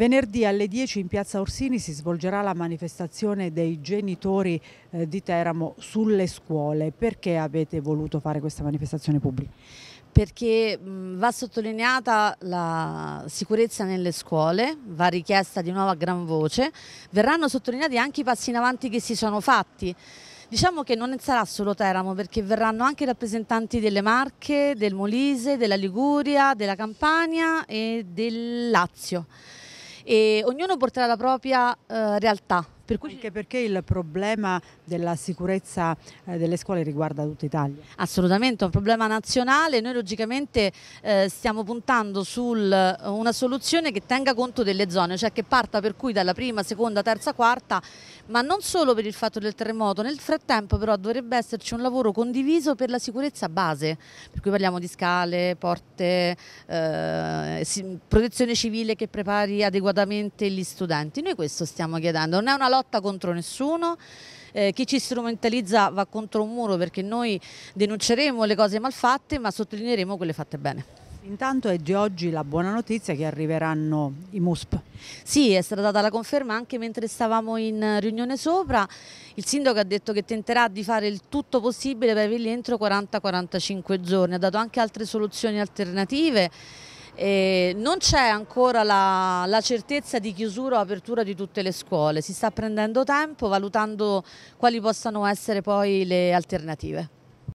Venerdì alle 10 in piazza Orsini si svolgerà la manifestazione dei genitori eh, di Teramo sulle scuole. Perché avete voluto fare questa manifestazione pubblica? Perché va sottolineata la sicurezza nelle scuole, va richiesta di nuovo a gran voce, verranno sottolineati anche i passi in avanti che si sono fatti. Diciamo che non sarà solo Teramo perché verranno anche rappresentanti delle Marche, del Molise, della Liguria, della Campania e del Lazio e ognuno porterà la propria eh, realtà, per cui... Anche perché il problema della sicurezza eh, delle scuole riguarda tutta Italia. Assolutamente, è un problema nazionale. Noi logicamente eh, stiamo puntando su eh, una soluzione che tenga conto delle zone, cioè che parta per cui dalla prima, seconda, terza, quarta, ma non solo per il fatto del terremoto. Nel frattempo però dovrebbe esserci un lavoro condiviso per la sicurezza base, per cui parliamo di scale, porte, eh, protezione civile che prepari adeguatamente gli studenti. Noi questo stiamo chiedendo, non è una lotta lotta contro nessuno, eh, chi ci strumentalizza va contro un muro perché noi denunceremo le cose malfatte ma sottolineeremo quelle fatte bene. Intanto è di oggi la buona notizia che arriveranno i MUSP. Sì, è stata data la conferma anche mentre stavamo in riunione sopra. Il sindaco ha detto che tenterà di fare il tutto possibile per averli entro 40-45 giorni. Ha dato anche altre soluzioni alternative eh, non c'è ancora la, la, certezza di chiusura o apertura di tutte le scuole, si sta prendendo tempo valutando quali possano essere poi le alternative.